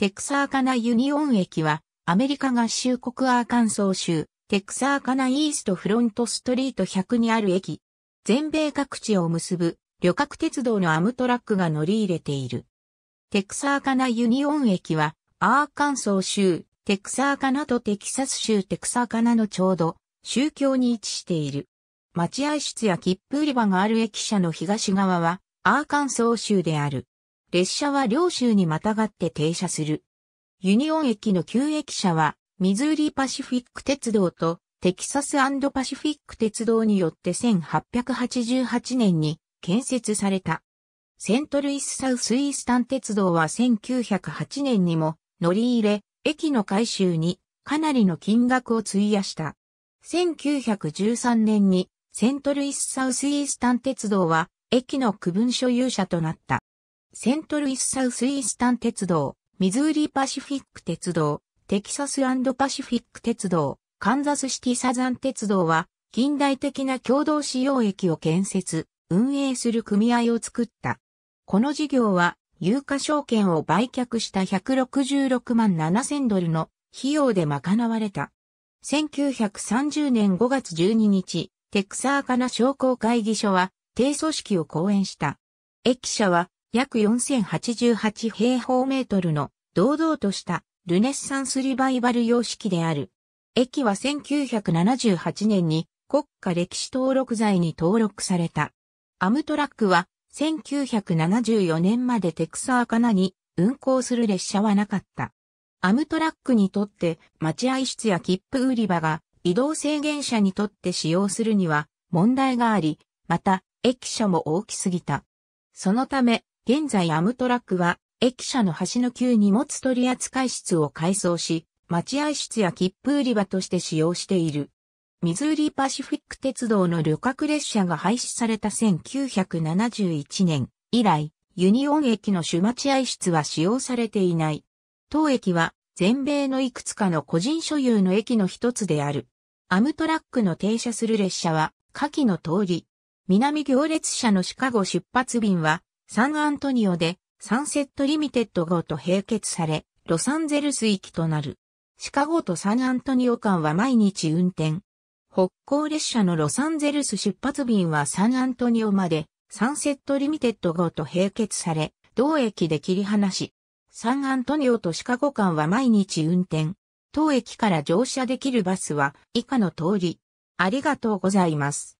テクサーカナユニオン駅は、アメリカ合衆国アーカンソー州、テクサーカナイーストフロントストリート100にある駅。全米各地を結ぶ旅客鉄道のアムトラックが乗り入れている。テクサーカナユニオン駅は、アーカンソー州、テクサーカナとテキサス州テクサーカナのちょうど、宗教に位置している。待合室や切符売り場がある駅舎の東側は、アーカンソー州である。列車は両州にまたがって停車する。ユニオン駅の旧駅舎は、ミズーリパシフィック鉄道とテキサスパシフィック鉄道によって1888年に建設された。セントルイスサウスイースタン鉄道は1908年にも乗り入れ、駅の改修にかなりの金額を費やした。1913年にセントルイスサウスイースタン鉄道は駅の区分所有者となった。セントルイスサウスイースタン鉄道、ミズーリパシフィック鉄道、テキサスパシフィック鉄道、カンザスシティサザン鉄道は、近代的な共同使用駅を建設、運営する組合を作った。この事業は、有価証券を売却した166万7千ドルの費用で賄われた。1930年5月12日、テクサーカナ商工会議所は、低組織を講演した。駅舎は、約4088平方メートルの堂々としたルネッサンスリバイバル様式である。駅は1978年に国家歴史登録罪に登録された。アムトラックは1974年までテクサーカナに運行する列車はなかった。アムトラックにとって待合室や切符売り場が移動制限者にとって使用するには問題があり、また駅舎も大きすぎた。そのため現在アムトラックは、駅舎の端の旧荷物取扱室を改装し、待合室や切符売り場として使用している。ミズーリパシフィック鉄道の旅客列車が廃止された1971年以来、ユニオン駅の主待合室は使用されていない。当駅は全米のいくつかの個人所有の駅の一つである。アムトラックの停車する列車は下記の通り。南行列車のシカゴ出発便はサンアントニオでサンセットリミテッド号と併結され、ロサンゼルス行きとなる。シカゴとサンアントニオ間は毎日運転。北港列車のロサンゼルス出発便はサンアントニオまでサンセットリミテッド号と併結され、同駅で切り離し、サンアントニオとシカゴ間は毎日運転。当駅から乗車できるバスは以下の通り。ありがとうございます。